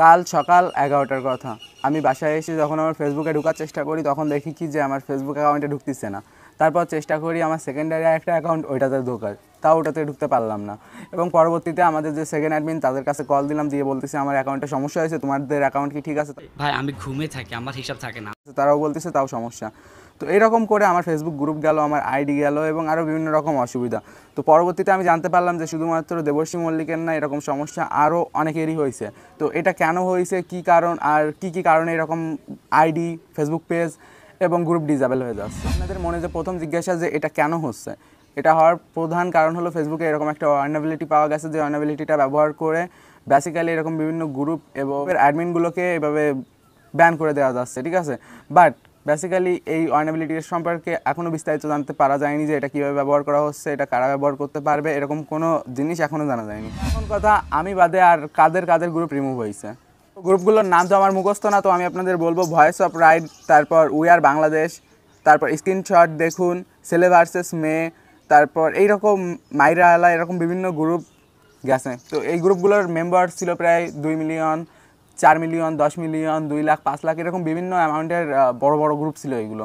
কাল সকাল এগারোটার কথা আমি বাসায় এসে যখন আমার ফেসবুকে ঢুকার চেষ্টা করি তখন দেখি কি যে আমার ফেসবুক অ্যাকাউন্টে ঢুকতেছে না তারপর চেষ্টা করি আমার সেকেন্ডারি একটা অ্যাকাউন্ট ওইটাতে ঢোকার তাও ওটাতে ঢুকতে পারলাম না এবং পরবর্তীতে আমাদের যে সেকেন্ড অ্যাডমিন তাদের কাছে কল দিলাম দিয়ে বলতেছে আমার অ্যাকাউন্টে সমস্যা হয়েছে তোমাদের অ্যাকাউন্ট কি ঠিক আছে ভাই আমি ঘুমে থাকি আমার হিসাব থাকে না তারাও বলতেছে তাও সমস্যা তো এরকম করে আমার ফেসবুক গ্রুপ গেল আমার আইডি গেল এবং আরও বিভিন্ন রকম অসুবিধা তো পরবর্তীতে আমি জানতে পারলাম যে শুধুমাত্র দেবশ্রী মল্লিকের না এরকম সমস্যা আরও অনেকেরই হয়েছে তো এটা কেন হয়েছে কি কারণ আর কি কি কারণে এরকম আইডি ফেসবুক পেজ এবং গ্রুপ ডিজাবেল হয়ে যাচ্ছে আপনাদের মনে যে প্রথম জিজ্ঞাসা যে এটা কেন হচ্ছে এটা হওয়ার প্রধান কারণ হলো ফেসবুকে এরকম একটা অর্নাবিলিটি পাওয়া গেছে যে অর্নাবিলিটিটা ব্যবহার করে বেসিক্যালি এরকম বিভিন্ন গ্রুপ এবং অ্যাডমিনগুলোকে এভাবে ব্যান করে দেওয়া যাচ্ছে ঠিক আছে বাট বেসিক্যালি এই অর্নাবিলিটির সম্পর্কে এখনও বিস্তারিত জানতে পারা যায়নি যে এটা কীভাবে ব্যবহার করা হচ্ছে এটা কারা ব্যবহার করতে পারবে এরকম কোনো জিনিস এখনও জানা যায়নি এখন কথা আমি বাদে আর কাদের কাদের গ্রুপ রিমুভ হয়েছে গ্রুপগুলোর নাম তো আমার মুখস্থ না তো আমি আপনাদের বলবো ভয়েস অফ রাইড তারপর উই আর বাংলাদেশ তারপর স্ক্রিনশট দেখুন ছেলে ভার্সেস মেয়ে তারপর এইরকম মাইরা আলা এরকম বিভিন্ন গ্রুপ গেছে তো এই গ্রুপগুলোর মেম্বার ছিল প্রায় দুই মিলিয়ন চার মিলিয়ন দশ মিলিয়ন দুই লাখ পাঁচ লাখ এরকম বিভিন্ন অ্যামাউন্টের বড় বড় গ্রুপ ছিল এইগুলো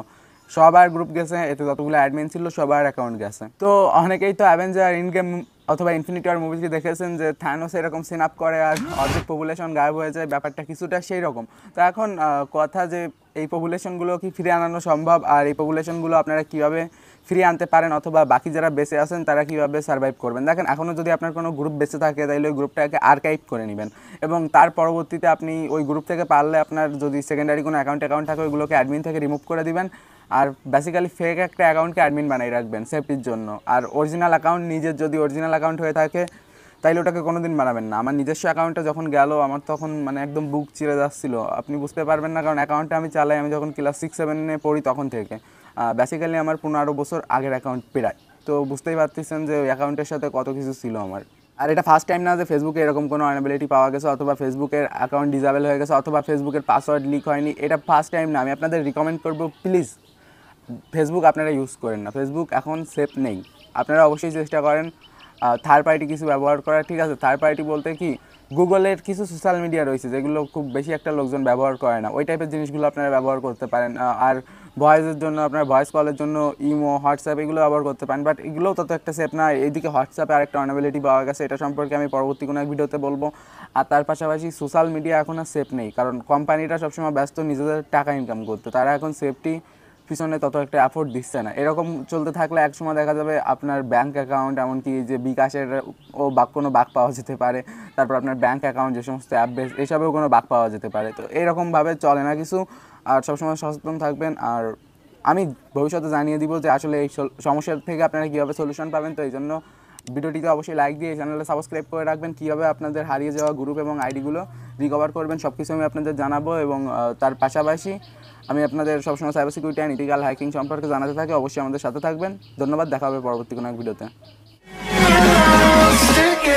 সবার গ্রুপ গেছে এতে যতগুলো অ্যাডমিন ছিল সবার অ্যাকাউন্ট গেছে তো অনেকেই তো অ্যাভেঞ্জার ইনগেম অথবা ইনফিনিটি আর মুভিটি দেখেছেন যে থ্যানোস এরকম সিন আপ করে আর অর্ধেক পপুলেশন গায়েব হয়ে যায় ব্যাপারটা কিছুটা সেই রকম তো এখন কথা যে এই পপুলেশনগুলো কি ফিরে আনানো সম্ভব আর এই পপুলেশনগুলো আপনারা কিভাবে ফিরিয়ে আনতে পারেন অথবা বাকি যারা বেঁচে আছেন তারা কীভাবে সার্ভাইভ করবেন দেখেন এখনও যদি আপনার কোনো গ্রুপ বেঁচে থাকে তাহলে ওই গ্রুপটাকে আর্কাইভ করে নেবেন এবং তার পরবর্তীতে আপনি ওই গ্রুপ থেকে পারলে আপনার যদি সেকেন্ডারি কোনো অ্যাকাউন্ট অ্যাকাউন্ট থাকে ওইগুলোকে অ্যাডমিন থেকে রিমুভ করে দিবেন আর বেসিক্যালি ফেক একটা অ্যাকাউন্টকে অ্যাডমিন বানাই রাখবেন সেফটির জন্য আর অরিজিনাল অ্যাকাউন্ট নিজের যদি অরিজিনাল অ্যাকাউন্ট হয়ে থাকে তাইলে ওটাকে কোনো দিন বানাবেন না আমার নিজস্ব অ্যাকাউন্টটা যখন গেল আমার তখন মানে একদম বুক চিরে যাচ্ছিল আপনি বুঝতে পারবেন না কারণ অ্যাকাউন্টটা আমি চালাই আমি যখন ক্লাস সিক্স সেভেনে পড়ি তখন থেকে বেসিক্যালি আমার পনেরো বছর আগের অ্যাকাউন্ট পেরায় তো বুঝতেই পারতেছেন যে ওই অ্যাকাউন্টের সাথে কত কিছু ছিল আমার আর এটা ফার্স্ট টাইম না যে ফেসবুকে এরকম কোনো অ্যানাবিলিটি পাওয়া গেছে অথবা ফেসবুকের অ্যাকাউন্ট ডিজাবেল হয়ে গেছে অথবা ফেসবুকের পাসওয়ার্ড লিক হয়নি এটা ফার্স্ট টাইম না আমি আপনাদের রিকমেন্ড করবো প্লিজ ফেসবুক আপনারা ইউজ করেন না ফেসবুক এখন সেফ নেই আপনারা অবশ্যই চেষ্টা করেন থার্ড পার্টি কিছু ব্যবহার করা ঠিক আছে থার্ড পার্টি বলতে কি গুগলের কিছু সোশ্যাল মিডিয়া রয়েছে যেগুলো খুব বেশি একটা লোকজন ব্যবহার করে না ওই টাইপের জিনিসগুলো আপনারা ব্যবহার করতে পারেন আর ভয়েসের জন্য আপনার ভয়েস কলের জন্য ইমো হোয়াটসঅ্যাপ এগুলো ব্যবহার করতে পারেন বাট এগুলোও তত একটা সেফ না এদিকে হোয়াটসঅ্যাপে আরেকটা অনেবিলিটি পাওয়া গেছে এটা সম্পর্কে আমি পরবর্তী কোনো এক ভিডিওতে বলবো আর তার পাশাপাশি সোশ্যাল মিডিয়া এখন আর সেফ নেই কারণ কোম্পানিটা সবসময় ব্যস্ত নিজেদের টাকা ইনকাম করতে তারা এখন সেফটি পিছনে তত একটা অ্যাফোর্ড দিচ্ছে না এরকম চলতে থাকলে একসময় দেখা যাবে আপনার ব্যাঙ্ক অ্যাকাউন্ট এমনকি যে বিকাশের ও বাক কোনো বাক পাওয়া যেতে পারে তারপর আপনার ব্যাঙ্ক অ্যাকাউন্ট যে সমস্ত অ্যাপ বেস এসবেও কোনো বাক পাওয়া যেতে পারে তো এরকমভাবে চলে না কিছু আর সবসময় সচেতন থাকবেন আর আমি ভবিষ্যতে জানিয়ে দিব যে আসলে এই সমস্যার থেকে আপনারা কীভাবে সলিউশন পাবেন তো এই জন্য ভিডিওটিতে অবশ্যই লাইক দিয়ে চ্যানেলটা সাবস্ক্রাইব করে রাখবেন কীভাবে আপনাদের হারিয়ে যাওয়া গ্রুপ এবং আইডিগুলো রিকভার করবেন সব কিছু আমি আপনাদের জানাবো এবং তার পাশাপাশি আমি আপনাদের সবসময় cyber security and ethical hacking সম্পর্কে জানাতে থাকি অবশ্যই আমাদের সাথে থাকবেন ধন্যবাদ দেখা হবে পরবর্তী কোনো এক ভিডিওতে